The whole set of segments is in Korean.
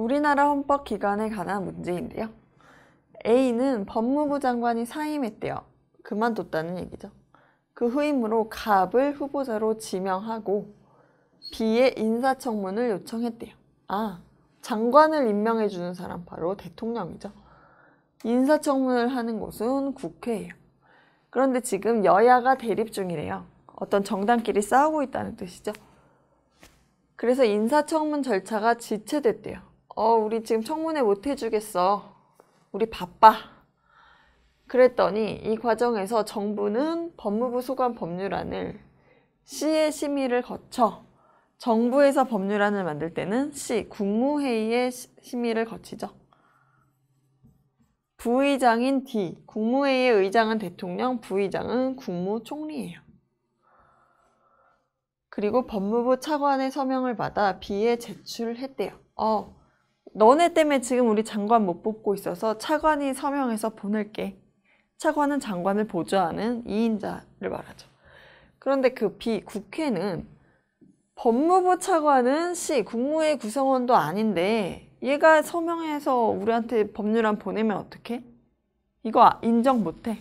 우리나라 헌법 기관에 관한 문제인데요. A는 법무부 장관이 사임했대요. 그만뒀다는 얘기죠. 그 후임으로 갑을 후보자로 지명하고 B의 인사청문을 요청했대요. 아, 장관을 임명해주는 사람 바로 대통령이죠. 인사청문을 하는 곳은 국회예요. 그런데 지금 여야가 대립 중이래요. 어떤 정당끼리 싸우고 있다는 뜻이죠. 그래서 인사청문 절차가 지체됐대요. 어, 우리 지금 청문회 못 해주겠어. 우리 바빠. 그랬더니 이 과정에서 정부는 법무부 소관 법률안을 시의 심의를 거쳐 정부에서 법률안을 만들 때는 C, 국무회의의 심의를 거치죠. 부의장인 D, 국무회의의 의장은 대통령, 부의장은 국무총리예요. 그리고 법무부 차관의 서명을 받아 B에 제출했대요. 어, 너네 때문에 지금 우리 장관 못 뽑고 있어서 차관이 서명해서 보낼게. 차관은 장관을 보좌하는 2인자를 말하죠. 그런데 그비 국회는 법무부 차관은 씨 국무회 구성원도 아닌데 얘가 서명해서 우리한테 법률안 보내면 어떡해? 이거 인정 못해.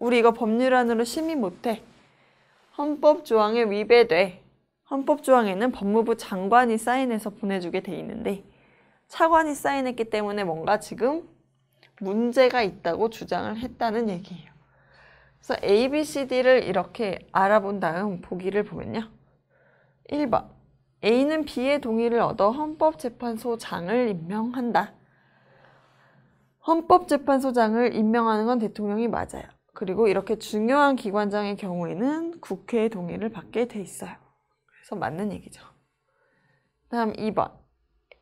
우리 이거 법률안으로 심의 못해. 헌법 조항에 위배돼. 헌법 조항에는 법무부 장관이 사인해서 보내주게 돼 있는데 차관이 사인했기 때문에 뭔가 지금 문제가 있다고 주장을 했다는 얘기예요. 그래서 A, B, C, D를 이렇게 알아본 다음 보기를 보면요. 1번 A는 B의 동의를 얻어 헌법재판소장을 임명한다. 헌법재판소장을 임명하는 건 대통령이 맞아요. 그리고 이렇게 중요한 기관장의 경우에는 국회의 동의를 받게 돼 있어요. 그래서 맞는 얘기죠. 다음 2번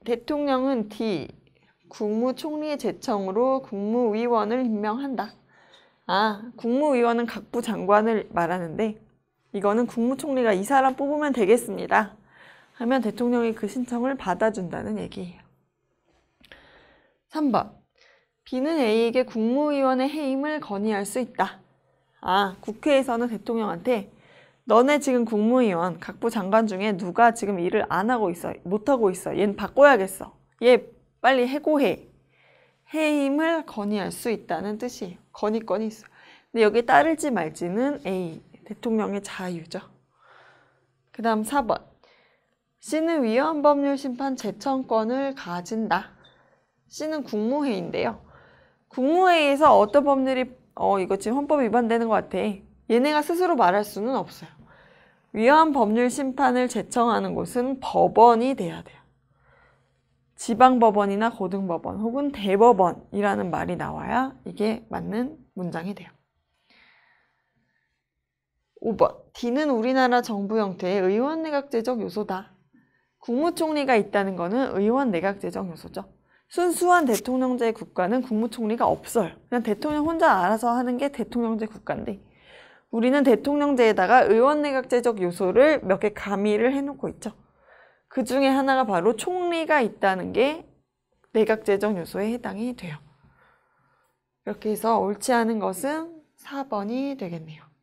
대통령은 D. 국무총리의 제청으로 국무위원을 임명한다. 아, 국무위원은 각부 장관을 말하는데 이거는 국무총리가 이 사람 뽑으면 되겠습니다. 하면 대통령이 그 신청을 받아준다는 얘기예요. 3번 B는 A에게 국무위원의 해임을 건의할 수 있다. 아, 국회에서는 대통령한테 너네 지금 국무위원 각부 장관 중에 누가 지금 일을 안 하고 있어 못 하고 있어 얘는 바꿔야겠어 얘 빨리 해고해 해임을 건의할 수 있다는 뜻이에요 건의권이 있어 근데 여기 따를지 말지는 A 대통령의 자유죠 그 다음 4번 C는 위헌 법률 심판 재청권을 가진다 C는 국무회의인데요 국무회의에서 어떤 법률이 어 이거 지금 헌법 위반되는 것 같아 얘네가 스스로 말할 수는 없어요. 위헌 법률 심판을 제청하는 곳은 법원이 돼야 돼요. 지방법원이나 고등법원 혹은 대법원이라는 말이 나와야 이게 맞는 문장이 돼요. 5번 D는 우리나라 정부 형태의 의원 내각제적 요소다. 국무총리가 있다는 것은 의원 내각제적 요소죠. 순수한 대통령제 국가는 국무총리가 없어요. 그냥 대통령 혼자 알아서 하는 게 대통령제 국가인데 우리는 대통령제에다가 의원내각제적 요소를 몇 개 가미를 해놓고 있죠. 그 중에 하나가 바로 총리가 있다는 게 내각제적 요소에 해당이 돼요. 이렇게 해서 옳지 않은 것은 4번이 되겠네요.